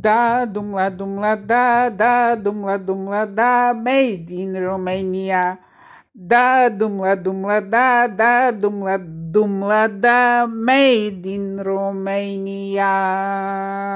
Da dumla dumla da da dumla dumla da made in Romania. Da dumla dumla da da dumla dumla da made in Romania.